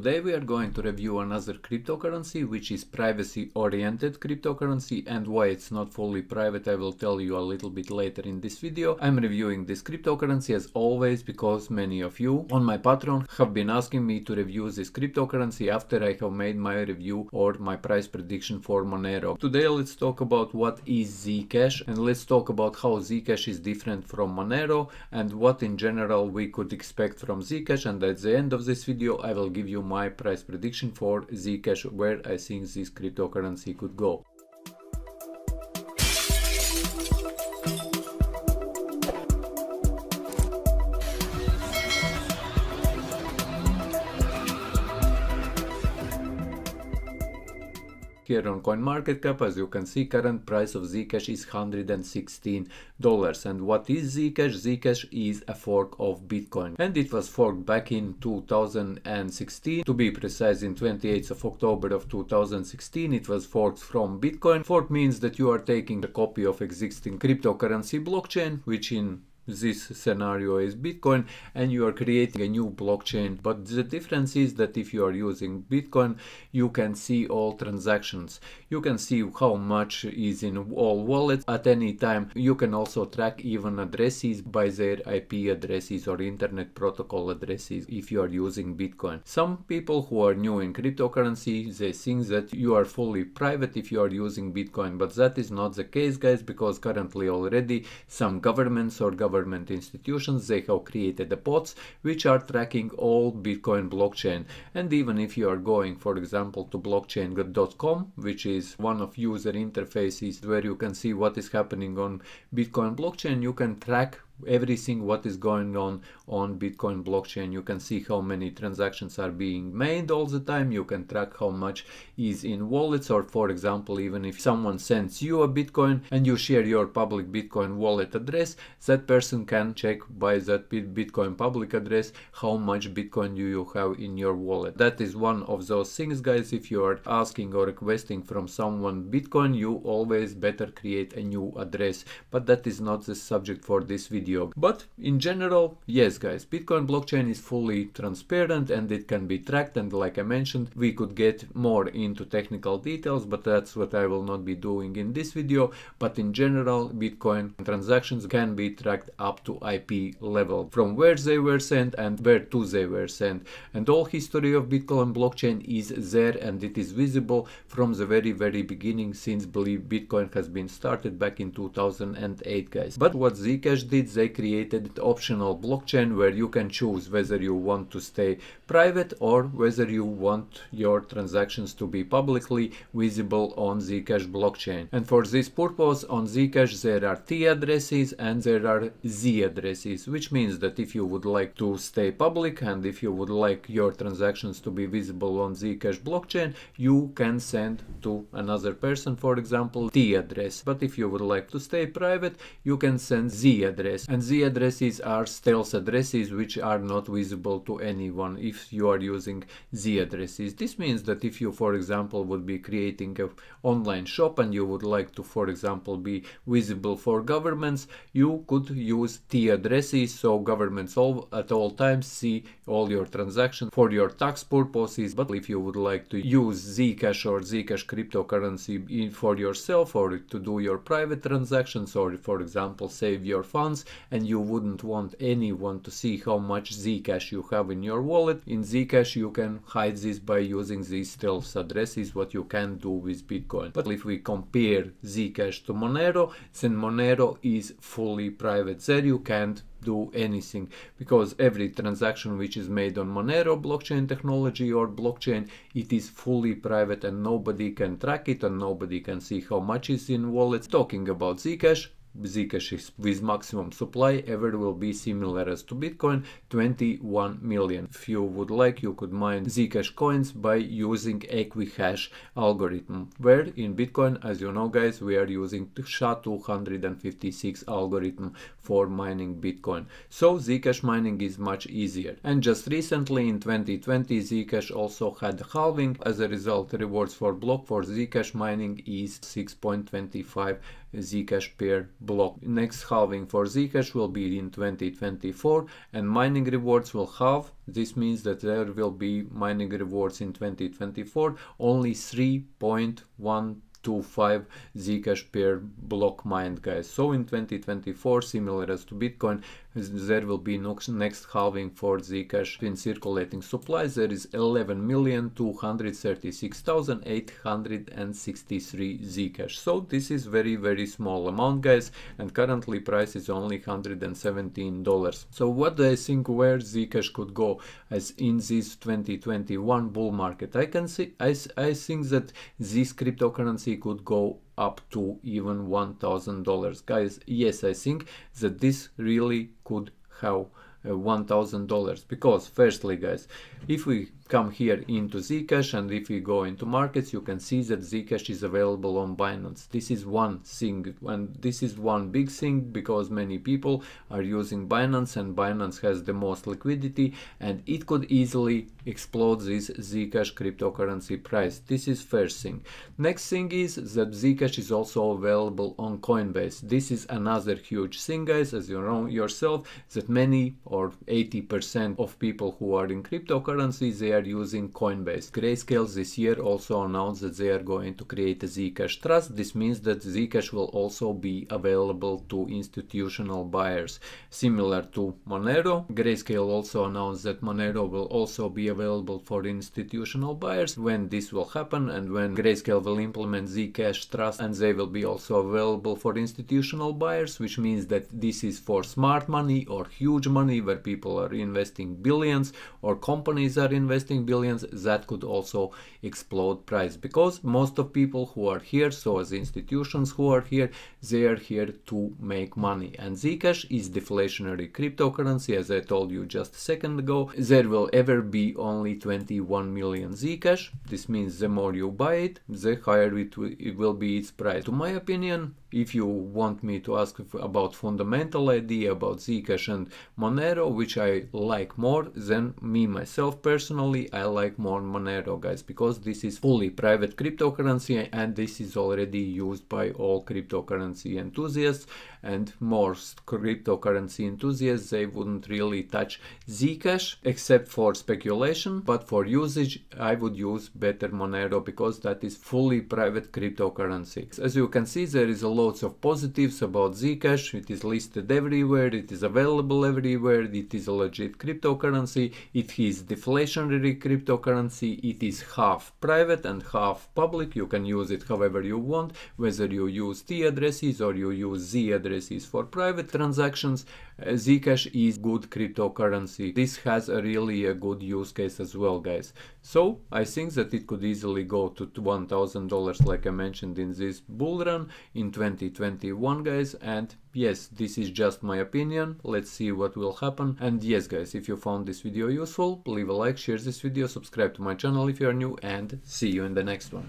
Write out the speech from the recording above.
today we are going to review another cryptocurrency which is privacy oriented cryptocurrency and why it's not fully private I will tell you a little bit later in this video. I'm reviewing this cryptocurrency as always because many of you on my Patreon have been asking me to review this cryptocurrency after I have made my review or my price prediction for Monero. Today let's talk about what is Zcash and let's talk about how Zcash is different from Monero and what in general we could expect from Zcash and at the end of this video I will give you my price prediction for Zcash where I think this cryptocurrency could go. Here on CoinMarketCap, as you can see, current price of Zcash is $116. And what is Zcash? Zcash is a fork of Bitcoin. And it was forked back in 2016. To be precise, in 28th of October of 2016, it was forked from Bitcoin. Fork means that you are taking a copy of existing cryptocurrency blockchain, which in this scenario is Bitcoin and you are creating a new blockchain. But the difference is that if you are using Bitcoin, you can see all transactions. You can see how much is in all wallets at any time. You can also track even addresses by their IP addresses or internet protocol addresses if you are using Bitcoin. Some people who are new in cryptocurrency, they think that you are fully private if you are using Bitcoin, but that is not the case guys because currently already some governments or governments government institutions, they have created the pods which are tracking all Bitcoin blockchain. And even if you are going, for example, to blockchain.com, which is one of user interfaces where you can see what is happening on Bitcoin blockchain, you can track everything what is going on on Bitcoin blockchain. You can see how many transactions are being made all the time. You can track how much is in wallets or for example, even if someone sends you a Bitcoin and you share your public Bitcoin wallet address, that person can check by that Bitcoin public address how much Bitcoin do you have in your wallet. That is one of those things guys. If you are asking or requesting from someone Bitcoin, you always better create a new address. But that is not the subject for this video video. But in general, yes guys, Bitcoin blockchain is fully transparent and it can be tracked and like I mentioned, we could get more into technical details, but that's what I will not be doing in this video. But in general, Bitcoin transactions can be tracked up to IP level from where they were sent and where to they were sent. And all history of Bitcoin blockchain is there and it is visible from the very, very beginning since believe Bitcoin has been started back in 2008 guys. But what Zcash did, they created an optional blockchain where you can choose whether you want to stay private or whether you want your transactions to be publicly visible on Zcash blockchain. And for this purpose on Zcash there are T addresses and there are Z addresses, which means that if you would like to stay public and if you would like your transactions to be visible on Zcash blockchain, you can send to another person, for example, T address. But if you would like to stay private, you can send Z address and the addresses are stealth addresses which are not visible to anyone if you are using the addresses. This means that if you for example would be creating an online shop and you would like to for example be visible for governments you could use the addresses so governments all, at all times see all your transactions for your tax purposes but if you would like to use Zcash or Zcash cryptocurrency for yourself or to do your private transactions or for example save your funds and you wouldn't want anyone to see how much Zcash you have in your wallet. In Zcash you can hide this by using these stealth addresses what you can do with Bitcoin. But if we compare Zcash to Monero, then Monero is fully private. There you can't do anything because every transaction which is made on Monero blockchain technology or blockchain it is fully private and nobody can track it and nobody can see how much is in wallets. Talking about Zcash, Zcash with maximum supply ever will be similar as to Bitcoin 21 million. If you would like you could mine Zcash coins by using Equihash algorithm where in Bitcoin as you know guys we are using SHA-256 algorithm for mining Bitcoin. So Zcash mining is much easier. And just recently in 2020 Zcash also had halving as a result rewards for block for Zcash mining is 6.25 Zcash per block. Next halving for Zcash will be in 2024 and mining rewards will halve. This means that there will be mining rewards in 2024 only 3.1 to 5 Zcash pair block mined guys. So in 2024, similar as to Bitcoin, there will be next halving for Zcash in circulating supply. There is 11,236,863 Zcash. So this is very, very small amount guys. And currently price is only $117. So what do I think where Zcash could go as in this 2021 bull market? I can see, I, I think that this cryptocurrency could go up to even $1,000. Guys, yes, I think that this really could have uh, $1000 because firstly guys if we come here into Zcash and if we go into markets you can see that Zcash is available on Binance this is one thing and this is one big thing because many people are using Binance and Binance has the most liquidity and it could easily explode this Zcash cryptocurrency price this is first thing next thing is that Zcash is also available on Coinbase this is another huge thing guys as you know yourself that many or 80% of people who are in cryptocurrencies, they are using Coinbase. Grayscale this year also announced that they are going to create a Zcash trust. This means that Zcash will also be available to institutional buyers. Similar to Monero, Grayscale also announced that Monero will also be available for institutional buyers. When this will happen and when Grayscale will implement Zcash trust and they will be also available for institutional buyers, which means that this is for smart money or huge money where people are investing billions or companies are investing billions that could also explode price because most of people who are here so as institutions who are here they are here to make money and zcash is deflationary cryptocurrency as i told you just a second ago there will ever be only 21 million zcash this means the more you buy it the higher it will be its price to my opinion if you want me to ask about fundamental idea about Zcash and Monero, which I like more than me myself personally, I like more Monero guys, because this is fully private cryptocurrency and this is already used by all cryptocurrency enthusiasts and most cryptocurrency enthusiasts, they wouldn't really touch Zcash except for speculation, but for usage, I would use better Monero because that is fully private cryptocurrency. As you can see, there is a loads of positives about Zcash. It is listed everywhere, it is available everywhere, it is a legit cryptocurrency, it is deflationary cryptocurrency, it is half private and half public. You can use it however you want, whether you use T addresses or you use Z addresses for private transactions. Uh, Zcash is good cryptocurrency. This has a really a good use case as well, guys. So I think that it could easily go to $1,000 like I mentioned in this bull run in 20 2021 guys and yes this is just my opinion let's see what will happen and yes guys if you found this video useful leave a like share this video subscribe to my channel if you are new and see you in the next one